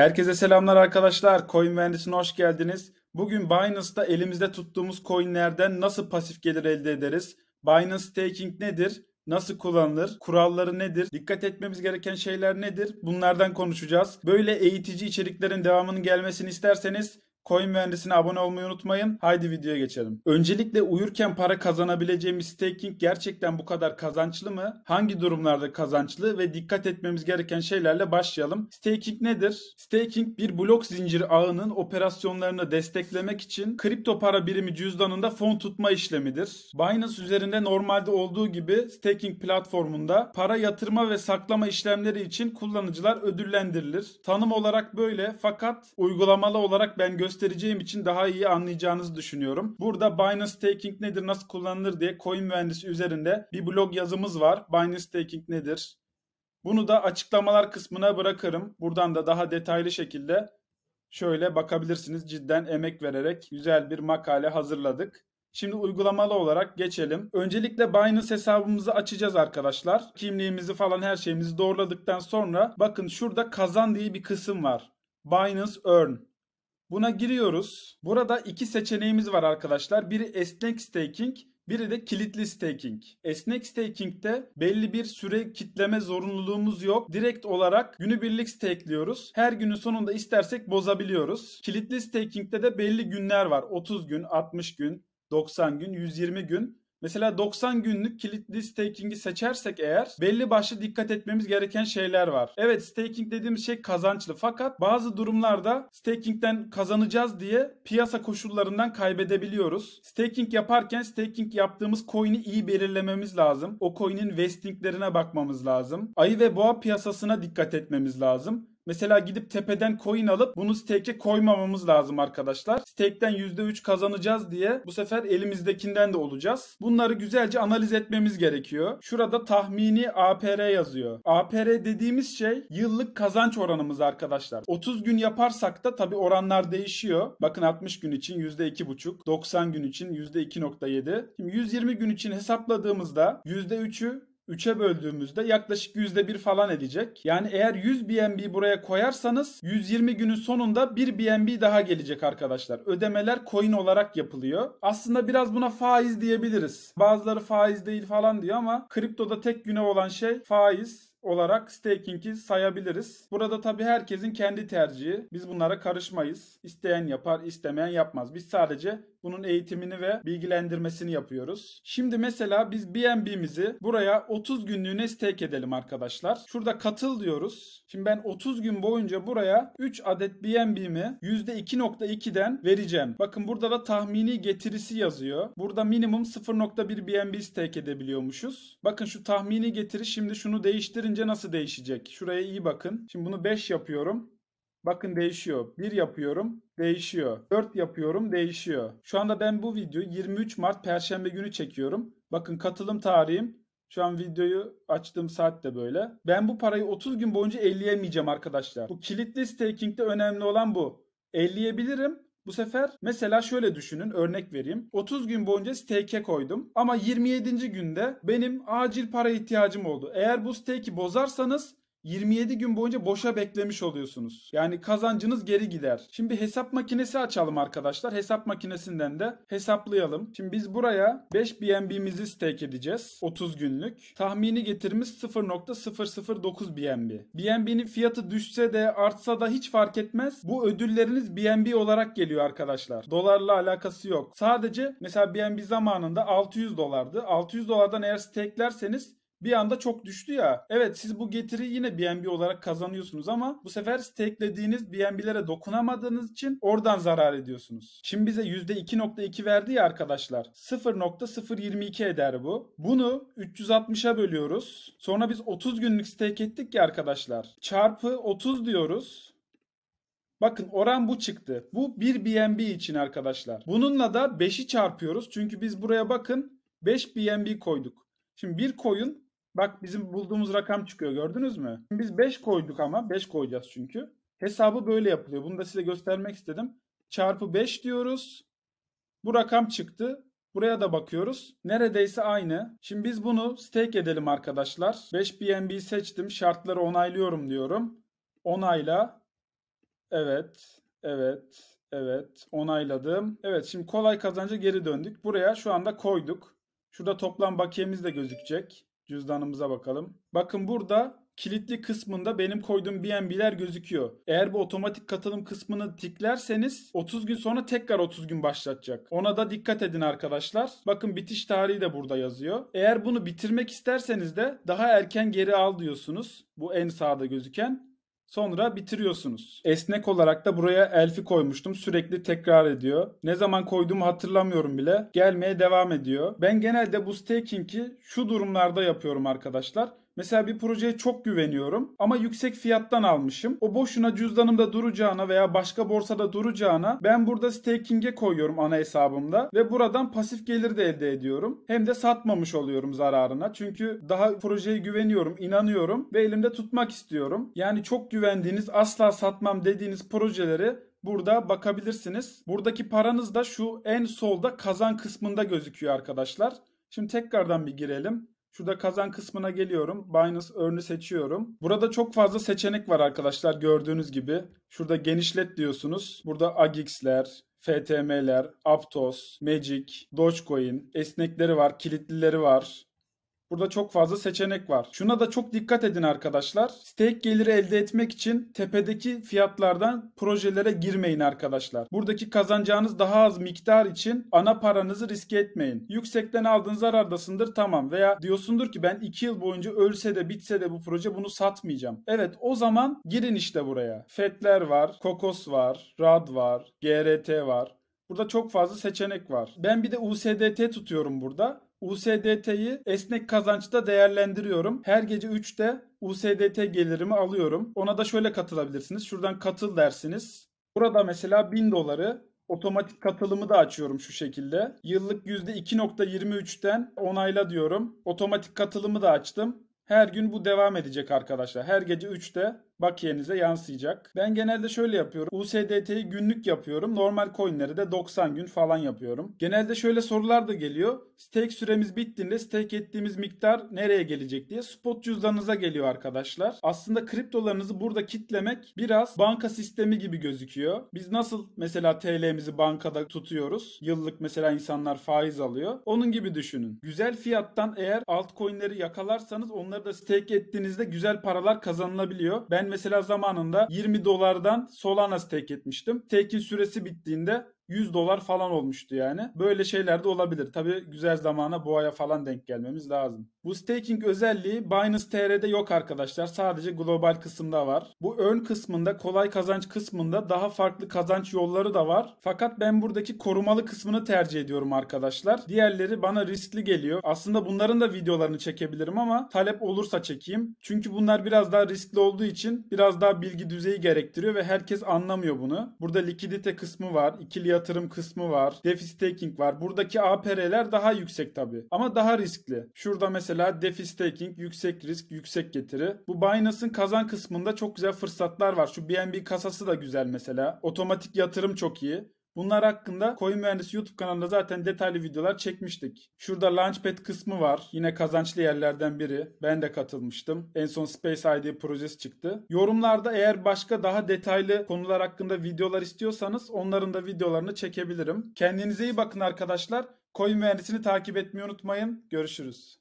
Herkese selamlar arkadaşlar. Coin Mühendisi'ne hoş geldiniz. Bugün Binance'da elimizde tuttuğumuz coinlerden nasıl pasif gelir elde ederiz? Binance staking nedir? Nasıl kullanılır? Kuralları nedir? Dikkat etmemiz gereken şeyler nedir? Bunlardan konuşacağız. Böyle eğitici içeriklerin devamının gelmesini isterseniz Coin mühendisine abone olmayı unutmayın. Haydi videoya geçelim. Öncelikle uyurken para kazanabileceğimiz staking gerçekten bu kadar kazançlı mı? Hangi durumlarda kazançlı ve dikkat etmemiz gereken şeylerle başlayalım. Staking nedir? Staking bir blok zincir ağının operasyonlarını desteklemek için kripto para birimi cüzdanında fon tutma işlemidir. Binance üzerinde normalde olduğu gibi staking platformunda para yatırma ve saklama işlemleri için kullanıcılar ödüllendirilir. Tanım olarak böyle fakat uygulamalı olarak ben göstereyim göstereceğim için daha iyi anlayacağınızı düşünüyorum. Burada Binance Staking nedir, nasıl kullanılır diye coin mühendisi üzerinde bir blog yazımız var. Binance Staking nedir? Bunu da açıklamalar kısmına bırakırım. Buradan da daha detaylı şekilde şöyle bakabilirsiniz. Cidden emek vererek güzel bir makale hazırladık. Şimdi uygulamalı olarak geçelim. Öncelikle Binance hesabımızı açacağız arkadaşlar. Kimliğimizi falan her şeyimizi doğruladıktan sonra bakın şurada kazan diye bir kısım var. Binance Earn. Buna giriyoruz. Burada iki seçeneğimiz var arkadaşlar. Biri esnek staking, biri de kilitli staking. Esnek staking'de belli bir süre kitleme zorunluluğumuz yok. Direkt olarak günübirlik stakeliyoruz. Her günün sonunda istersek bozabiliyoruz. Kilitli staking'de de belli günler var. 30 gün, 60 gün, 90 gün, 120 gün Mesela 90 günlük kilitli staking'i seçersek eğer belli başlı dikkat etmemiz gereken şeyler var. Evet staking dediğimiz şey kazançlı fakat bazı durumlarda staking'den kazanacağız diye piyasa koşullarından kaybedebiliyoruz. Staking yaparken staking yaptığımız coin'i iyi belirlememiz lazım. O coin'in vestinglerine bakmamız lazım. Ayı ve boğa piyasasına dikkat etmemiz lazım. Mesela gidip tepeden coin alıp bunu stake'e koymamamız lazım arkadaşlar. Stake'den %3 kazanacağız diye bu sefer elimizdekinden de olacağız. Bunları güzelce analiz etmemiz gerekiyor. Şurada tahmini APR yazıyor. APR dediğimiz şey yıllık kazanç oranımız arkadaşlar. 30 gün yaparsak da tabi oranlar değişiyor. Bakın 60 gün için %2,5, 90 gün için %2,7. Şimdi 120 gün için hesapladığımızda %3'ü 3'e böldüğümüzde yaklaşık %1 falan edecek. Yani eğer 100 BNB buraya koyarsanız 120 günün sonunda 1 BNB daha gelecek arkadaşlar. Ödemeler coin olarak yapılıyor. Aslında biraz buna faiz diyebiliriz. Bazıları faiz değil falan diyor ama kriptoda tek güne olan şey faiz olarak staking'i sayabiliriz. Burada tabii herkesin kendi tercihi. Biz bunlara karışmayız. İsteyen yapar, istemeyen yapmaz. Biz sadece bunun eğitimini ve bilgilendirmesini yapıyoruz. Şimdi mesela biz BNB'mizi buraya 30 günlüğüne stake edelim arkadaşlar. Şurada katıl diyoruz. Şimdi ben 30 gün boyunca buraya 3 adet BNB'mi %2.2'den vereceğim. Bakın burada da tahmini getirisi yazıyor. Burada minimum 0.1 BNB stake edebiliyormuşuz. Bakın şu tahmini getiri şimdi şunu değiştirince nasıl değişecek? Şuraya iyi bakın. Şimdi bunu 5 yapıyorum. Bakın değişiyor. 1 yapıyorum değişiyor. 4 yapıyorum değişiyor. Şu anda ben bu videoyu 23 Mart Perşembe günü çekiyorum. Bakın katılım tarihim şu an videoyu açtığım saat de böyle. Ben bu parayı 30 gün boyunca elleyemeyeceğim arkadaşlar. Bu kilitli staking'de önemli olan bu. Elleyebilirim. Bu sefer mesela şöyle düşünün örnek vereyim. 30 gün boyunca stake'e koydum ama 27. günde benim acil para ihtiyacım oldu. Eğer bu stake'i bozarsanız 27 gün boyunca boşa beklemiş oluyorsunuz. Yani kazancınız geri gider. Şimdi hesap makinesi açalım arkadaşlar. Hesap makinesinden de hesaplayalım. Şimdi biz buraya 5 BNB'mizi stake edeceğiz. 30 günlük. Tahmini getirimiz 0.009 BNB. BNB'nin fiyatı düşse de artsa da hiç fark etmez. Bu ödülleriniz BNB olarak geliyor arkadaşlar. Dolarla alakası yok. Sadece mesela BNB zamanında 600 dolardı. 600 dolardan eğer stakelerseniz bir anda çok düştü ya. Evet siz bu getiri yine BNB olarak kazanıyorsunuz ama bu sefer stakelediğiniz BNB'lere dokunamadığınız için oradan zarar ediyorsunuz. Şimdi bize %2.2 verdi ya arkadaşlar. 0.022 eder bu. Bunu 360'a bölüyoruz. Sonra biz 30 günlük stake ettik ya arkadaşlar. Çarpı 30 diyoruz. Bakın oran bu çıktı. Bu bir BNB için arkadaşlar. Bununla da 5'i çarpıyoruz. Çünkü biz buraya bakın 5 BNB koyduk. Şimdi bir koyun Bak bizim bulduğumuz rakam çıkıyor gördünüz mü? Biz 5 koyduk ama 5 koyacağız çünkü. Hesabı böyle yapılıyor. Bunu da size göstermek istedim. Çarpı 5 diyoruz. Bu rakam çıktı. Buraya da bakıyoruz. Neredeyse aynı. Şimdi biz bunu stake edelim arkadaşlar. 5 BNB seçtim. Şartları onaylıyorum diyorum. Onayla. Evet. Evet. Evet. Onayladım. Evet şimdi kolay kazanca geri döndük. Buraya şu anda koyduk. Şurada toplam bakiyemiz de gözükecek. Cüzdanımıza bakalım. Bakın burada kilitli kısmında benim koyduğum BNB'ler gözüküyor. Eğer bu otomatik katılım kısmını tiklerseniz 30 gün sonra tekrar 30 gün başlatacak. Ona da dikkat edin arkadaşlar. Bakın bitiş tarihi de burada yazıyor. Eğer bunu bitirmek isterseniz de daha erken geri al diyorsunuz. Bu en sağda gözüken. Sonra bitiriyorsunuz. Esnek olarak da buraya elfi koymuştum. Sürekli tekrar ediyor. Ne zaman koyduğumu hatırlamıyorum bile. Gelmeye devam ediyor. Ben genelde bu staking'i şu durumlarda yapıyorum arkadaşlar. Mesela bir projeye çok güveniyorum ama yüksek fiyattan almışım. O boşuna cüzdanımda duracağına veya başka borsada duracağına ben burada staking'e koyuyorum ana hesabımda ve buradan pasif gelir de elde ediyorum. Hem de satmamış oluyorum zararına. Çünkü daha projeye güveniyorum, inanıyorum ve elimde tutmak istiyorum. Yani çok güvendiğiniz, asla satmam dediğiniz projeleri burada bakabilirsiniz. Buradaki paranız da şu en solda kazan kısmında gözüküyor arkadaşlar. Şimdi tekrardan bir girelim. Şurada kazan kısmına geliyorum. Binance örneği seçiyorum. Burada çok fazla seçenek var arkadaşlar gördüğünüz gibi. Şurada genişlet diyorsunuz. Burada Agix'ler, FTM'ler, Aptos, Magic, Dogecoin, esnekleri var, kilitlileri var. Burada çok fazla seçenek var. Şuna da çok dikkat edin arkadaşlar. Stake geliri elde etmek için tepedeki fiyatlardan projelere girmeyin arkadaşlar. Buradaki kazanacağınız daha az miktar için ana paranızı riske etmeyin. Yüksekten aldığın zarardasındır tamam veya diyorsundur ki ben 2 yıl boyunca ölse de bitse de bu proje bunu satmayacağım. Evet o zaman girin işte buraya. FET'ler var, KOKOS var, RAD var, GRT var. Burada çok fazla seçenek var. Ben bir de USDT tutuyorum burada. USDT'yi esnek kazançta değerlendiriyorum. Her gece 3'te USDT gelirimi alıyorum. Ona da şöyle katılabilirsiniz. Şuradan katıl dersiniz. Burada mesela 1000 doları otomatik katılımı da açıyorum şu şekilde. Yıllık %2.23'ten onayla diyorum. Otomatik katılımı da açtım. Her gün bu devam edecek arkadaşlar. Her gece 3'te bakiyenize yansıyacak. Ben genelde şöyle yapıyorum. USDT'yi günlük yapıyorum. Normal coinleri de 90 gün falan yapıyorum. Genelde şöyle sorular da geliyor. Stake süremiz bittiğinde stake ettiğimiz miktar nereye gelecek diye spot cüzdanınıza geliyor arkadaşlar. Aslında kriptolarınızı burada kitlemek biraz banka sistemi gibi gözüküyor. Biz nasıl mesela TL'mizi bankada tutuyoruz. Yıllık mesela insanlar faiz alıyor. Onun gibi düşünün. Güzel fiyattan eğer altcoin'leri yakalarsanız onları da stake ettiğinizde güzel paralar kazanılabiliyor. Ben mesela zamanında 20 dolardan Solana stake etmiştim. Stake'in süresi bittiğinde 100 dolar falan olmuştu yani. Böyle şeyler de olabilir. Tabii güzel zamana boğaya falan denk gelmemiz lazım. Bu staking özelliği Binance TR'de yok arkadaşlar. Sadece global kısımda var. Bu ön kısmında kolay kazanç kısmında daha farklı kazanç yolları da var. Fakat ben buradaki korumalı kısmını tercih ediyorum arkadaşlar. Diğerleri bana riskli geliyor. Aslında bunların da videolarını çekebilirim ama talep olursa çekeyim. Çünkü bunlar biraz daha riskli olduğu için biraz daha bilgi düzeyi gerektiriyor ve herkes anlamıyor bunu. Burada likidite kısmı var, ikili yatırım kısmı var, defi staking var. Buradaki APR'ler daha yüksek tabii ama daha riskli. Şurada mesela Mesela DeFi staking yüksek risk, yüksek getiri. Bu Binance'ın kazan kısmında çok güzel fırsatlar var. Şu BNB kasası da güzel mesela. Otomatik yatırım çok iyi. Bunlar hakkında Coin Mühendisi YouTube kanalında zaten detaylı videolar çekmiştik. Şurada Launchpad kısmı var. Yine kazançlı yerlerden biri. Ben de katılmıştım. En son Space ID projesi çıktı. Yorumlarda eğer başka daha detaylı konular hakkında videolar istiyorsanız onların da videolarını çekebilirim. Kendinize iyi bakın arkadaşlar. Coin Mühendisini takip etmeyi unutmayın. Görüşürüz.